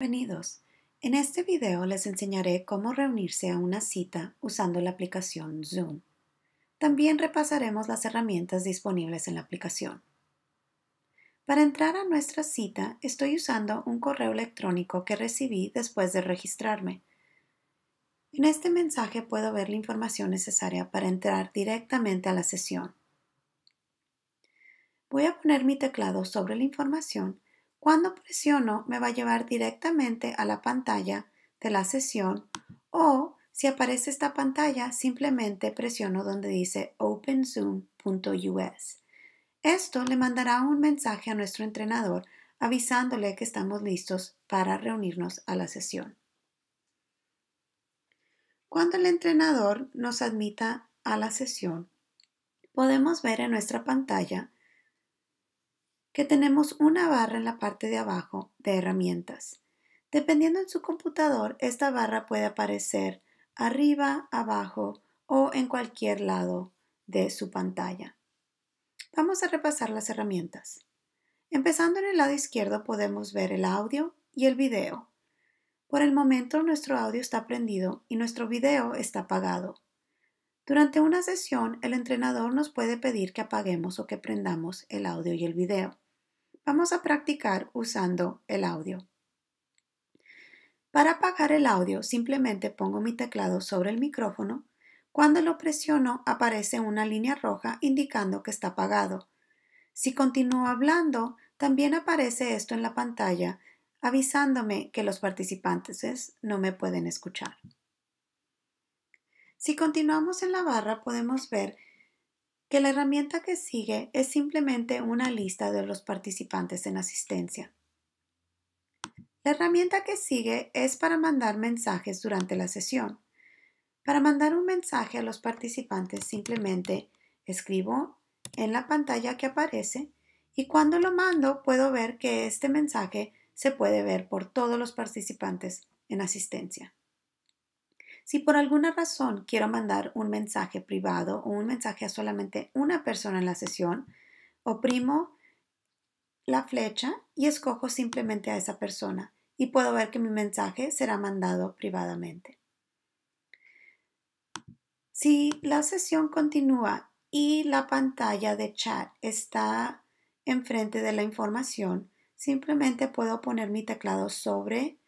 Bienvenidos. En este video les enseñaré cómo reunirse a una cita usando la aplicación Zoom. También repasaremos las herramientas disponibles en la aplicación. Para entrar a nuestra cita estoy usando un correo electrónico que recibí después de registrarme. En este mensaje puedo ver la información necesaria para entrar directamente a la sesión. Voy a poner mi teclado sobre la información cuando presiono me va a llevar directamente a la pantalla de la sesión o si aparece esta pantalla simplemente presiono donde dice openzoom.us. Esto le mandará un mensaje a nuestro entrenador avisándole que estamos listos para reunirnos a la sesión. Cuando el entrenador nos admita a la sesión, podemos ver en nuestra pantalla que tenemos una barra en la parte de abajo de herramientas. Dependiendo en su computador, esta barra puede aparecer arriba, abajo o en cualquier lado de su pantalla. Vamos a repasar las herramientas. Empezando en el lado izquierdo podemos ver el audio y el video. Por el momento nuestro audio está prendido y nuestro video está apagado. Durante una sesión el entrenador nos puede pedir que apaguemos o que prendamos el audio y el video. Vamos a practicar usando el audio. Para apagar el audio simplemente pongo mi teclado sobre el micrófono. Cuando lo presiono aparece una línea roja indicando que está apagado. Si continúo hablando, también aparece esto en la pantalla avisándome que los participantes no me pueden escuchar. Si continuamos en la barra podemos ver que la herramienta que sigue es simplemente una lista de los participantes en asistencia. La herramienta que sigue es para mandar mensajes durante la sesión. Para mandar un mensaje a los participantes simplemente escribo en la pantalla que aparece y cuando lo mando puedo ver que este mensaje se puede ver por todos los participantes en asistencia. Si por alguna razón quiero mandar un mensaje privado o un mensaje a solamente una persona en la sesión, oprimo la flecha y escojo simplemente a esa persona y puedo ver que mi mensaje será mandado privadamente. Si la sesión continúa y la pantalla de chat está enfrente de la información, simplemente puedo poner mi teclado sobre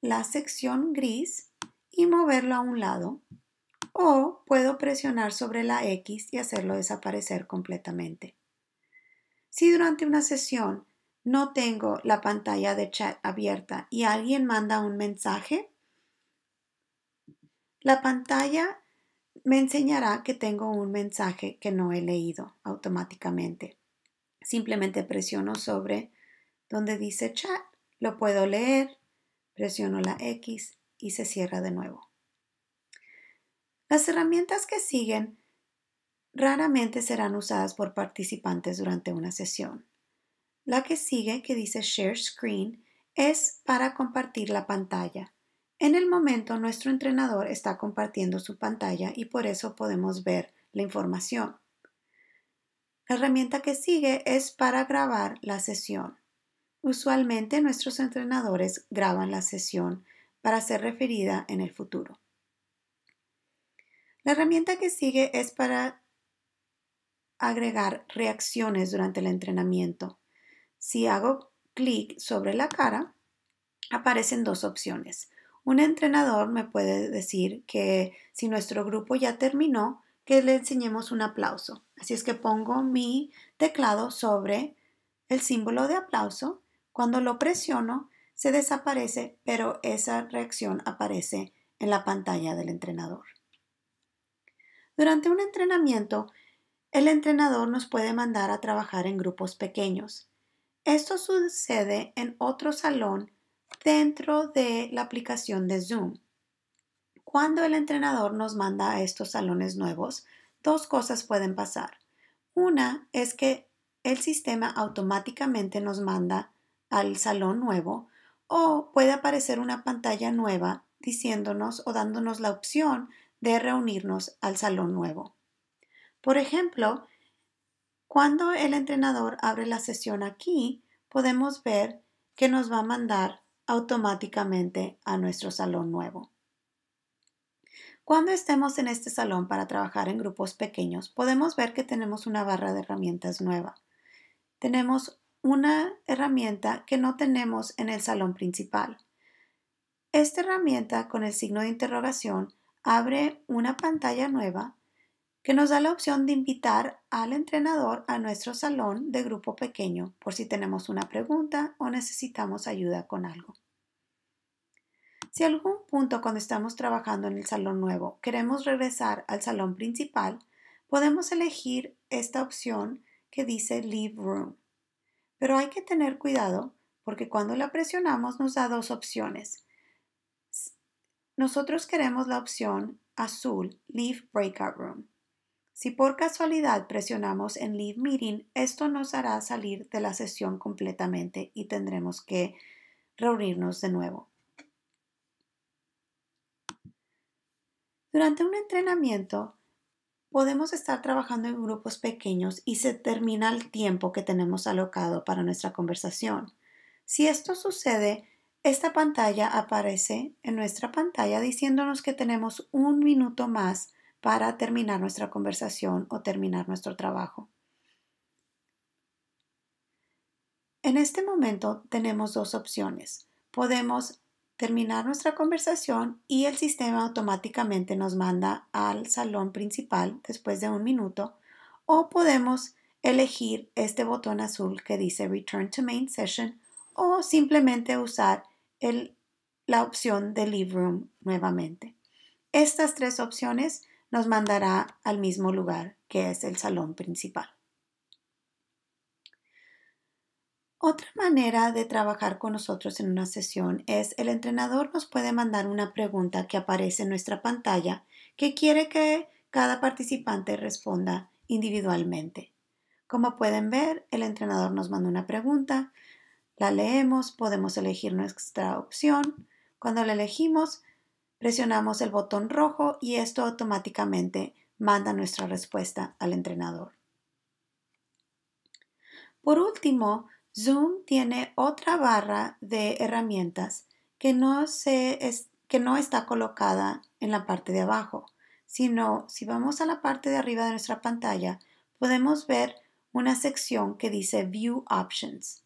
la sección gris y moverlo a un lado o puedo presionar sobre la X y hacerlo desaparecer completamente. Si durante una sesión no tengo la pantalla de chat abierta y alguien manda un mensaje, la pantalla me enseñará que tengo un mensaje que no he leído automáticamente. Simplemente presiono sobre donde dice chat, lo puedo leer, presiono la X y se cierra de nuevo. Las herramientas que siguen raramente serán usadas por participantes durante una sesión. La que sigue, que dice Share Screen, es para compartir la pantalla. En el momento nuestro entrenador está compartiendo su pantalla y por eso podemos ver la información. La herramienta que sigue es para grabar la sesión. Usualmente nuestros entrenadores graban la sesión para ser referida en el futuro. La herramienta que sigue es para agregar reacciones durante el entrenamiento. Si hago clic sobre la cara, aparecen dos opciones. Un entrenador me puede decir que si nuestro grupo ya terminó, que le enseñemos un aplauso. Así es que pongo mi teclado sobre el símbolo de aplauso. Cuando lo presiono, se desaparece, pero esa reacción aparece en la pantalla del entrenador. Durante un entrenamiento, el entrenador nos puede mandar a trabajar en grupos pequeños. Esto sucede en otro salón dentro de la aplicación de Zoom. Cuando el entrenador nos manda a estos salones nuevos, dos cosas pueden pasar. Una es que el sistema automáticamente nos manda al salón nuevo o puede aparecer una pantalla nueva diciéndonos o dándonos la opción de reunirnos al salón nuevo. Por ejemplo, cuando el entrenador abre la sesión aquí, podemos ver que nos va a mandar automáticamente a nuestro salón nuevo. Cuando estemos en este salón para trabajar en grupos pequeños, podemos ver que tenemos una barra de herramientas nueva. Tenemos una herramienta que no tenemos en el salón principal. Esta herramienta con el signo de interrogación abre una pantalla nueva que nos da la opción de invitar al entrenador a nuestro salón de grupo pequeño por si tenemos una pregunta o necesitamos ayuda con algo. Si algún punto cuando estamos trabajando en el salón nuevo queremos regresar al salón principal, podemos elegir esta opción que dice Leave Room. Pero hay que tener cuidado porque cuando la presionamos nos da dos opciones. Nosotros queremos la opción azul, Leave Breakout Room. Si por casualidad presionamos en Leave Meeting, esto nos hará salir de la sesión completamente y tendremos que reunirnos de nuevo. Durante un entrenamiento, Podemos estar trabajando en grupos pequeños y se termina el tiempo que tenemos alocado para nuestra conversación. Si esto sucede, esta pantalla aparece en nuestra pantalla diciéndonos que tenemos un minuto más para terminar nuestra conversación o terminar nuestro trabajo. En este momento tenemos dos opciones. Podemos terminar nuestra conversación y el sistema automáticamente nos manda al salón principal después de un minuto o podemos elegir este botón azul que dice Return to Main Session o simplemente usar la opción de Leave Room nuevamente. Estas tres opciones nos mandará al mismo lugar que es el salón principal. Otra manera de trabajar con nosotros en una sesión es el entrenador nos puede mandar una pregunta que aparece en nuestra pantalla que quiere que cada participante responda individualmente. Como pueden ver, el entrenador nos manda una pregunta, la leemos, podemos elegir nuestra opción. Cuando la elegimos, presionamos el botón rojo y esto automáticamente manda nuestra respuesta al entrenador. Por último, Zoom tiene otra barra de herramientas que no, que no está colocada en la parte de abajo, sino si vamos a la parte de arriba de nuestra pantalla, podemos ver una sección que dice View Options.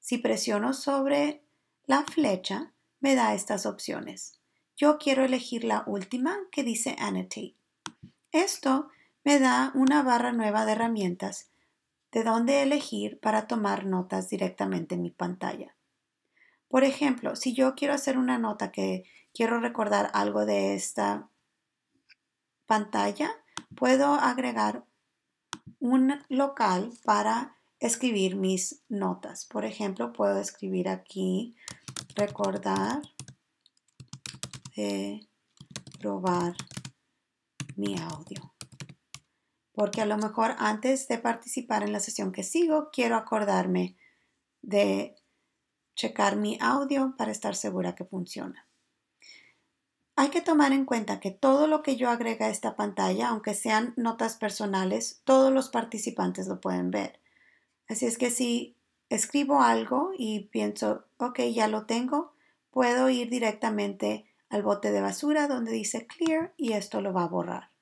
Si presiono sobre la flecha, me da estas opciones. Yo quiero elegir la última que dice Annotate. Esto me da una barra nueva de herramientas de dónde elegir para tomar notas directamente en mi pantalla. Por ejemplo, si yo quiero hacer una nota que quiero recordar algo de esta pantalla, puedo agregar un local para escribir mis notas. Por ejemplo, puedo escribir aquí recordar de eh, probar mi audio porque a lo mejor antes de participar en la sesión que sigo, quiero acordarme de checar mi audio para estar segura que funciona. Hay que tomar en cuenta que todo lo que yo agrega a esta pantalla, aunque sean notas personales, todos los participantes lo pueden ver. Así es que si escribo algo y pienso, ok, ya lo tengo, puedo ir directamente al bote de basura donde dice clear y esto lo va a borrar.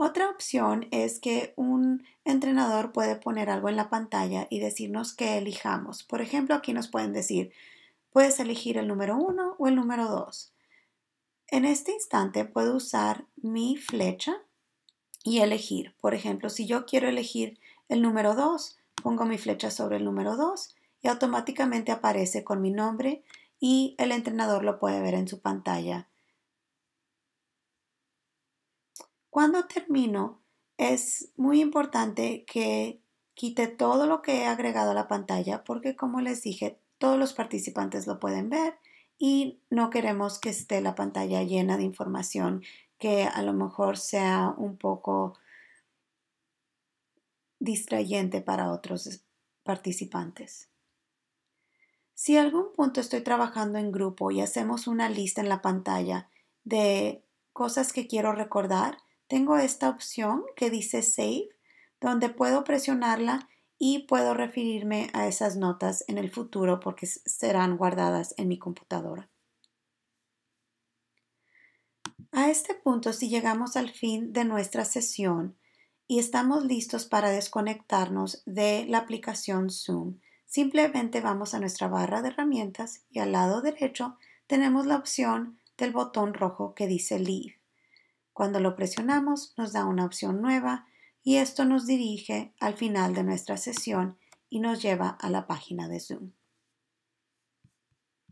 Otra opción es que un entrenador puede poner algo en la pantalla y decirnos que elijamos. Por ejemplo, aquí nos pueden decir, puedes elegir el número 1 o el número 2. En este instante puedo usar mi flecha y elegir. Por ejemplo, si yo quiero elegir el número 2, pongo mi flecha sobre el número 2 y automáticamente aparece con mi nombre y el entrenador lo puede ver en su pantalla Cuando termino, es muy importante que quite todo lo que he agregado a la pantalla porque como les dije, todos los participantes lo pueden ver y no queremos que esté la pantalla llena de información que a lo mejor sea un poco distrayente para otros participantes. Si algún punto estoy trabajando en grupo y hacemos una lista en la pantalla de cosas que quiero recordar, tengo esta opción que dice Save, donde puedo presionarla y puedo referirme a esas notas en el futuro porque serán guardadas en mi computadora. A este punto, si llegamos al fin de nuestra sesión y estamos listos para desconectarnos de la aplicación Zoom, simplemente vamos a nuestra barra de herramientas y al lado derecho tenemos la opción del botón rojo que dice Leave. Cuando lo presionamos nos da una opción nueva y esto nos dirige al final de nuestra sesión y nos lleva a la página de Zoom.